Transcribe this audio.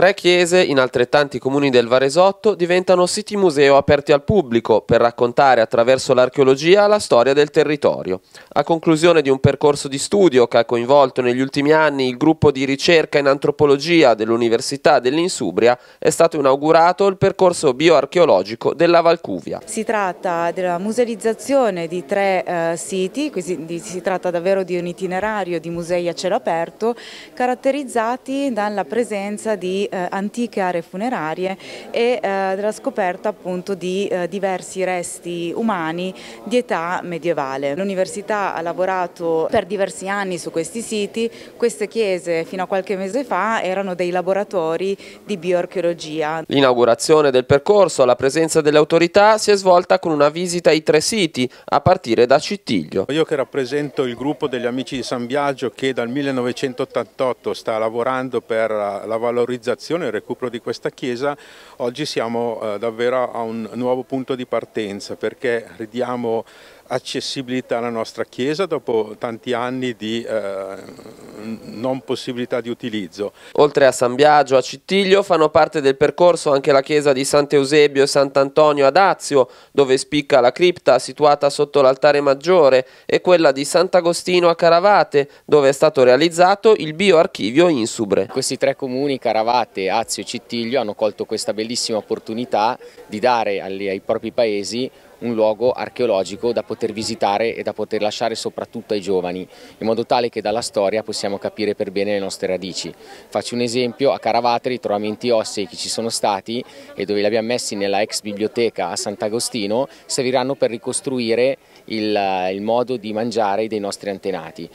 Tre chiese in altrettanti comuni del Varesotto diventano siti museo aperti al pubblico per raccontare attraverso l'archeologia la storia del territorio. A conclusione di un percorso di studio che ha coinvolto negli ultimi anni il gruppo di ricerca in antropologia dell'Università dell'Insubria, è stato inaugurato il percorso bioarcheologico della Valcuvia. Si tratta della musealizzazione di tre eh, siti, quindi si tratta davvero di un itinerario di musei a cielo aperto caratterizzati dalla presenza di eh, antiche aree funerarie e eh, della scoperta appunto di eh, diversi resti umani di età medievale. L'università ha lavorato per diversi anni su questi siti, queste chiese fino a qualche mese fa erano dei laboratori di bioarcheologia. L'inaugurazione del percorso alla presenza delle autorità si è svolta con una visita ai tre siti a partire da Cittiglio. Io che rappresento il gruppo degli amici di San Biagio che dal 1988 sta lavorando per la valorizzazione ricostruzione, il recupero di questa chiesa, oggi siamo eh, davvero a un nuovo punto di partenza perché ridiamo accessibilità alla nostra chiesa dopo tanti anni di eh, non possibilità di utilizzo. Oltre a San Biagio, a Cittiglio fanno parte del percorso anche la chiesa di Sant'Eusebio e Sant'Antonio ad Azio, dove spicca la cripta situata sotto l'altare maggiore, e quella di Sant'Agostino a Caravate, dove è stato realizzato il bioarchivio Insubre. Questi tre comuni, Caravate, Azio e Cittiglio, hanno colto questa bellissima opportunità di dare ai propri paesi un luogo archeologico da poter visitare e da poter lasciare soprattutto ai giovani, in modo tale che dalla storia possiamo capire per bene le nostre radici. Faccio un esempio, a Caravateri i trovamenti ossei che ci sono stati e dove li abbiamo messi nella ex biblioteca a Sant'Agostino serviranno per ricostruire il, il modo di mangiare dei nostri antenati.